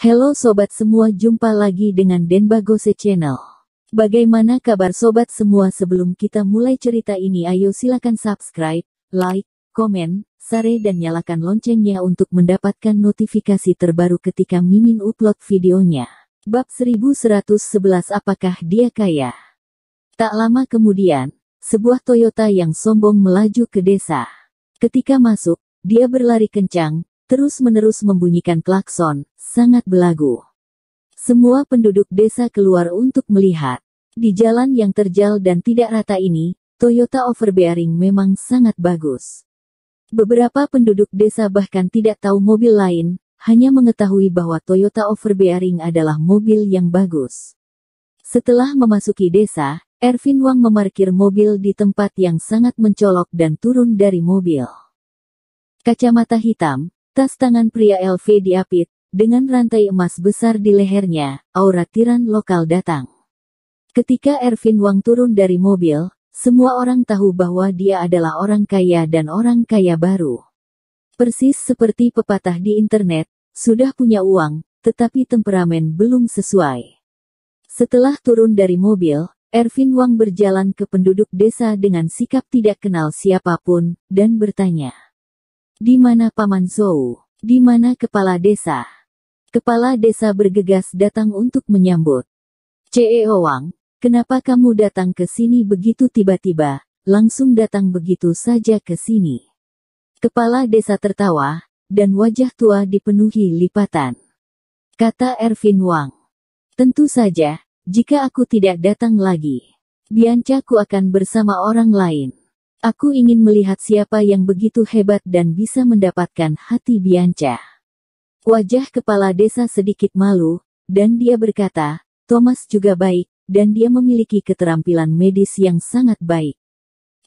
Halo sobat semua, jumpa lagi dengan Denbagose Channel. Bagaimana kabar sobat semua sebelum kita mulai cerita ini ayo silakan subscribe, like, komen, share dan nyalakan loncengnya untuk mendapatkan notifikasi terbaru ketika Mimin upload videonya. Bab 1111 Apakah Dia Kaya? Tak lama kemudian, sebuah Toyota yang sombong melaju ke desa. Ketika masuk, dia berlari kencang, terus-menerus membunyikan klakson, sangat belagu. Semua penduduk desa keluar untuk melihat. Di jalan yang terjal dan tidak rata ini, Toyota overbearing memang sangat bagus. Beberapa penduduk desa bahkan tidak tahu mobil lain, hanya mengetahui bahwa Toyota overbearing adalah mobil yang bagus. Setelah memasuki desa, Ervin Wang memarkir mobil di tempat yang sangat mencolok dan turun dari mobil. Kacamata hitam, Tas tangan pria LV diapit, dengan rantai emas besar di lehernya, aura tiran lokal datang. Ketika Ervin Wang turun dari mobil, semua orang tahu bahwa dia adalah orang kaya dan orang kaya baru. Persis seperti pepatah di internet, sudah punya uang, tetapi temperamen belum sesuai. Setelah turun dari mobil, Ervin Wang berjalan ke penduduk desa dengan sikap tidak kenal siapapun, dan bertanya. Di mana Paman Zhou? Di mana kepala desa? Kepala desa bergegas datang untuk menyambut. CEO Wang, kenapa kamu datang ke sini begitu tiba-tiba, langsung datang begitu saja ke sini? Kepala desa tertawa, dan wajah tua dipenuhi lipatan. Kata Ervin Wang. Tentu saja, jika aku tidak datang lagi, Biancaku akan bersama orang lain. Aku ingin melihat siapa yang begitu hebat dan bisa mendapatkan hati Bianca. Wajah kepala desa sedikit malu, dan dia berkata, Thomas juga baik, dan dia memiliki keterampilan medis yang sangat baik.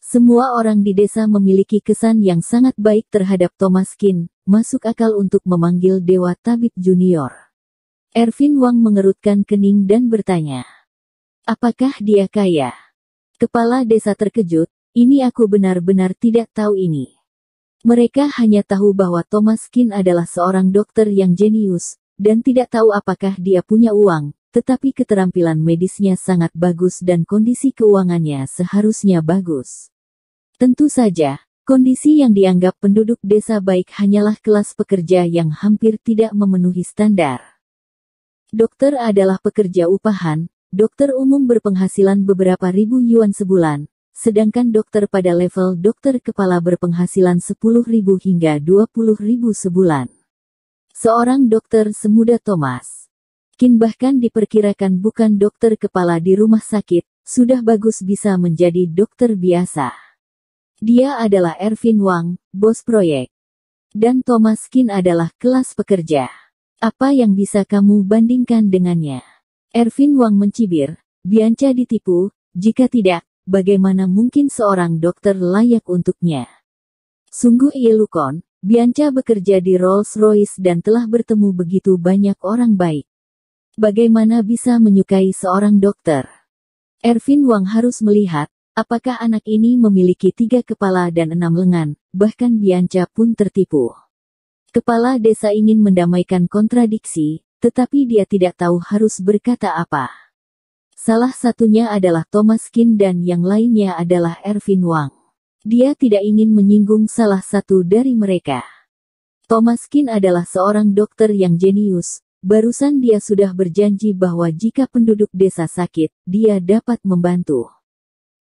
Semua orang di desa memiliki kesan yang sangat baik terhadap Thomas Kin, masuk akal untuk memanggil Dewa Tabib Junior. Ervin Wang mengerutkan kening dan bertanya, Apakah dia kaya? Kepala desa terkejut, ini aku benar-benar tidak tahu ini. Mereka hanya tahu bahwa Thomas Kin adalah seorang dokter yang jenius, dan tidak tahu apakah dia punya uang, tetapi keterampilan medisnya sangat bagus dan kondisi keuangannya seharusnya bagus. Tentu saja, kondisi yang dianggap penduduk desa baik hanyalah kelas pekerja yang hampir tidak memenuhi standar. Dokter adalah pekerja upahan, dokter umum berpenghasilan beberapa ribu yuan sebulan, sedangkan dokter pada level dokter kepala berpenghasilan 10.000 hingga 20.000 sebulan. Seorang dokter semuda Thomas Kin bahkan diperkirakan bukan dokter kepala di rumah sakit, sudah bagus bisa menjadi dokter biasa. Dia adalah Ervin Wang, bos proyek. Dan Thomas Kin adalah kelas pekerja. Apa yang bisa kamu bandingkan dengannya? Ervin Wang mencibir, Bianca ditipu, jika tidak, bagaimana mungkin seorang dokter layak untuknya? Sungguh Ilukon, iya, Bianca bekerja di Rolls-Royce dan telah bertemu begitu banyak orang baik. Bagaimana bisa menyukai seorang dokter? Ervin Wang harus melihat, apakah anak ini memiliki tiga kepala dan enam lengan, bahkan Bianca pun tertipu. Kepala desa ingin mendamaikan kontradiksi, tetapi dia tidak tahu harus berkata apa. Salah satunya adalah Thomas Kin dan yang lainnya adalah Ervin Wang. Dia tidak ingin menyinggung salah satu dari mereka. Thomas Kin adalah seorang dokter yang jenius. Barusan dia sudah berjanji bahwa jika penduduk desa sakit, dia dapat membantu.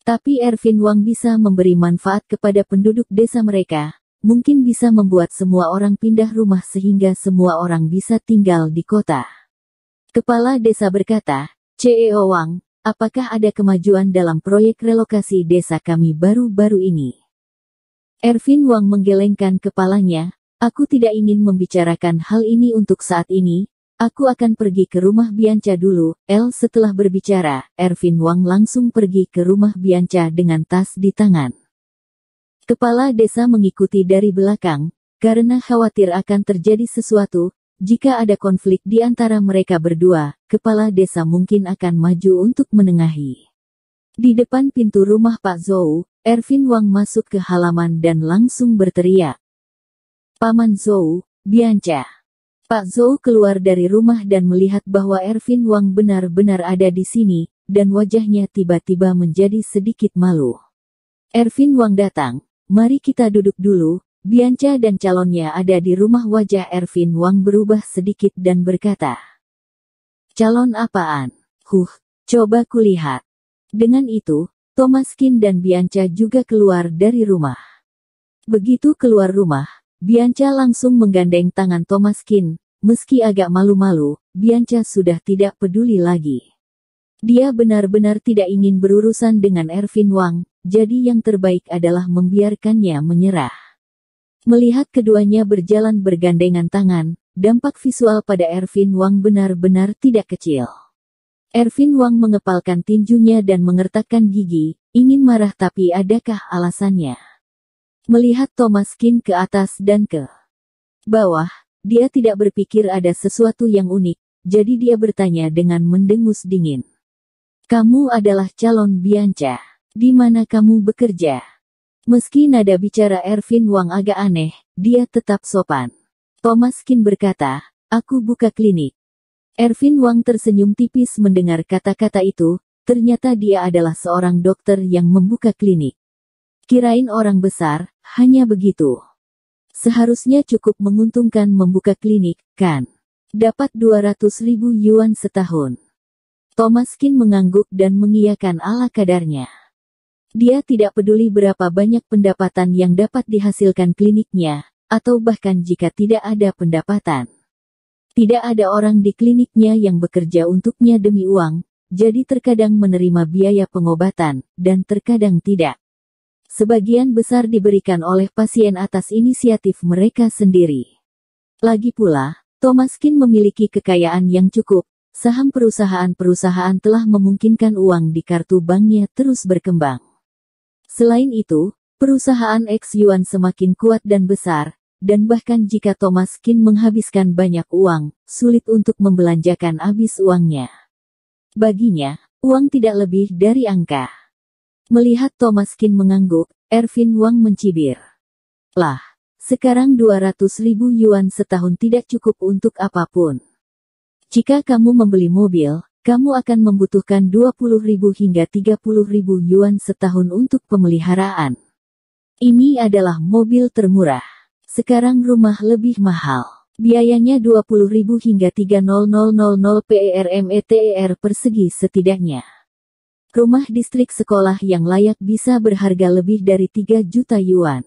Tapi Ervin Wang bisa memberi manfaat kepada penduduk desa mereka, mungkin bisa membuat semua orang pindah rumah sehingga semua orang bisa tinggal di kota. Kepala desa berkata, CEO Wang, apakah ada kemajuan dalam proyek relokasi desa kami baru-baru ini? Ervin Wang menggelengkan kepalanya, aku tidak ingin membicarakan hal ini untuk saat ini, aku akan pergi ke rumah Bianca dulu, El setelah berbicara, Ervin Wang langsung pergi ke rumah Bianca dengan tas di tangan. Kepala desa mengikuti dari belakang, karena khawatir akan terjadi sesuatu, jika ada konflik di antara mereka berdua, kepala desa mungkin akan maju untuk menengahi. Di depan pintu rumah Pak Zou, Ervin Wang masuk ke halaman dan langsung berteriak. Paman Zou, Bianca. Pak Zou keluar dari rumah dan melihat bahwa Ervin Wang benar-benar ada di sini, dan wajahnya tiba-tiba menjadi sedikit malu. Ervin Wang datang, mari kita duduk dulu, Bianca dan calonnya ada di rumah wajah Ervin Wang berubah sedikit dan berkata, Calon apaan? Huh, coba kulihat. Dengan itu, Thomas Kin dan Bianca juga keluar dari rumah. Begitu keluar rumah, Bianca langsung menggandeng tangan Thomas Kin, meski agak malu-malu, Bianca sudah tidak peduli lagi. Dia benar-benar tidak ingin berurusan dengan Ervin Wang, jadi yang terbaik adalah membiarkannya menyerah. Melihat keduanya berjalan bergandengan tangan, dampak visual pada Ervin Wang benar-benar tidak kecil. Ervin Wang mengepalkan tinjunya dan mengertakkan gigi, ingin marah tapi adakah alasannya? Melihat Thomas Kin ke atas dan ke bawah, dia tidak berpikir ada sesuatu yang unik, jadi dia bertanya dengan mendengus dingin. Kamu adalah calon Bianca. Di mana kamu bekerja? Meski nada bicara Ervin Wang agak aneh, dia tetap sopan. Thomas Kin berkata, aku buka klinik. Ervin Wang tersenyum tipis mendengar kata-kata itu, ternyata dia adalah seorang dokter yang membuka klinik. Kirain orang besar, hanya begitu. Seharusnya cukup menguntungkan membuka klinik, kan? Dapat 200 ribu yuan setahun. Thomas Kin mengangguk dan mengiyakan ala kadarnya. Dia tidak peduli berapa banyak pendapatan yang dapat dihasilkan kliniknya, atau bahkan jika tidak ada pendapatan. Tidak ada orang di kliniknya yang bekerja untuknya demi uang, jadi terkadang menerima biaya pengobatan, dan terkadang tidak. Sebagian besar diberikan oleh pasien atas inisiatif mereka sendiri. Lagi pula, Thomaskin memiliki kekayaan yang cukup, saham perusahaan-perusahaan telah memungkinkan uang di kartu banknya terus berkembang. Selain itu, perusahaan X Yuan semakin kuat dan besar, dan bahkan jika Thomas Kin menghabiskan banyak uang, sulit untuk membelanjakan habis uangnya. Baginya, uang tidak lebih dari angka. Melihat Thomas Kin mengangguk, Ervin Wang mencibir. Lah, sekarang 200 ribu yuan setahun tidak cukup untuk apapun. Jika kamu membeli mobil, kamu akan membutuhkan 20.000 hingga 30.000 yuan setahun untuk pemeliharaan. Ini adalah mobil termurah. Sekarang rumah lebih mahal. Biayanya 20.000 hingga 30.000 e meter persegi setidaknya. Rumah distrik sekolah yang layak bisa berharga lebih dari 3 juta yuan.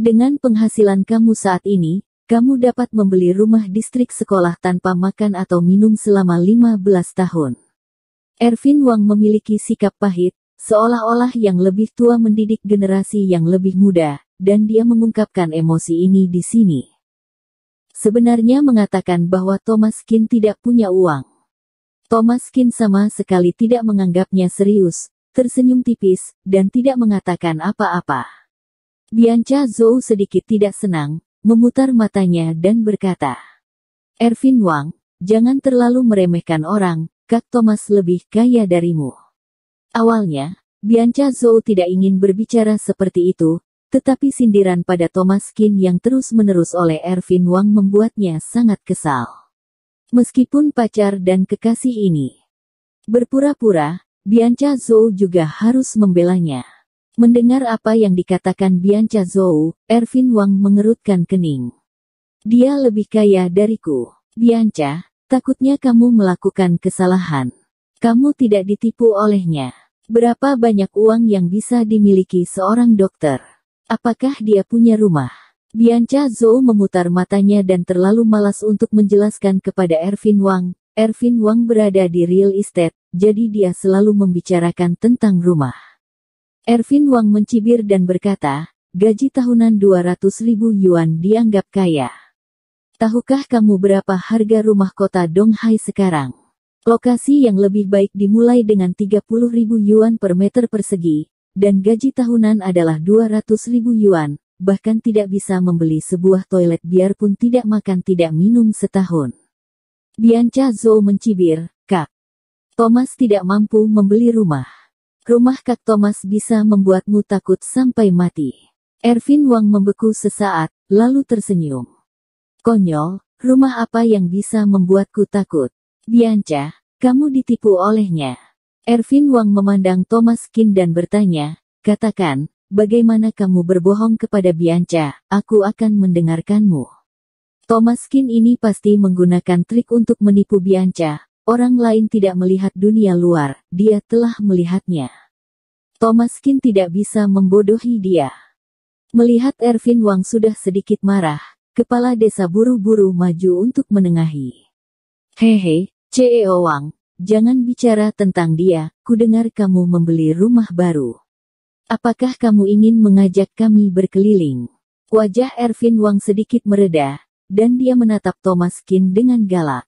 Dengan penghasilan kamu saat ini, kamu dapat membeli rumah distrik sekolah tanpa makan atau minum selama 15 tahun. Ervin Wang memiliki sikap pahit, seolah-olah yang lebih tua mendidik generasi yang lebih muda, dan dia mengungkapkan emosi ini di sini. Sebenarnya mengatakan bahwa Thomas Kin tidak punya uang. Thomas Kin sama sekali tidak menganggapnya serius, tersenyum tipis, dan tidak mengatakan apa-apa. Bianca Zhou sedikit tidak senang, memutar matanya dan berkata, Ervin Wang, jangan terlalu meremehkan orang, Kak Thomas lebih kaya darimu. Awalnya, Bianca Zhou tidak ingin berbicara seperti itu, tetapi sindiran pada Thomas Kin yang terus-menerus oleh Ervin Wang membuatnya sangat kesal. Meskipun pacar dan kekasih ini berpura-pura, Bianca Zhou juga harus membelanya. Mendengar apa yang dikatakan Bianca Zhou, Ervin Wang mengerutkan kening. Dia lebih kaya dariku. Bianca, takutnya kamu melakukan kesalahan. Kamu tidak ditipu olehnya. Berapa banyak uang yang bisa dimiliki seorang dokter? Apakah dia punya rumah? Bianca Zhou memutar matanya dan terlalu malas untuk menjelaskan kepada Ervin Wang. Ervin Wang berada di real estate, jadi dia selalu membicarakan tentang rumah. Ervin Wang mencibir dan berkata, gaji tahunan 200 ribu yuan dianggap kaya. Tahukah kamu berapa harga rumah kota Donghai sekarang? Lokasi yang lebih baik dimulai dengan 30 ribu yuan per meter persegi, dan gaji tahunan adalah 200 ribu yuan, bahkan tidak bisa membeli sebuah toilet biarpun tidak makan tidak minum setahun. Bianca Zhou mencibir, Kak. Thomas tidak mampu membeli rumah. Rumah Kak Thomas bisa membuatmu takut sampai mati. Ervin Wang membeku sesaat, lalu tersenyum. Konyol, rumah apa yang bisa membuatku takut? Bianca, kamu ditipu olehnya. Ervin Wang memandang Thomas Kin dan bertanya, katakan, bagaimana kamu berbohong kepada Bianca, aku akan mendengarkanmu. Thomas Kin ini pasti menggunakan trik untuk menipu Bianca, Orang lain tidak melihat dunia luar, dia telah melihatnya. Thomas Kin tidak bisa membodohi dia. Melihat Ervin Wang sudah sedikit marah, kepala desa buru-buru maju untuk menengahi. Hehe, CEO Wang, jangan bicara tentang dia, kudengar kamu membeli rumah baru. Apakah kamu ingin mengajak kami berkeliling? Wajah Ervin Wang sedikit mereda, dan dia menatap Thomas Kin dengan galak.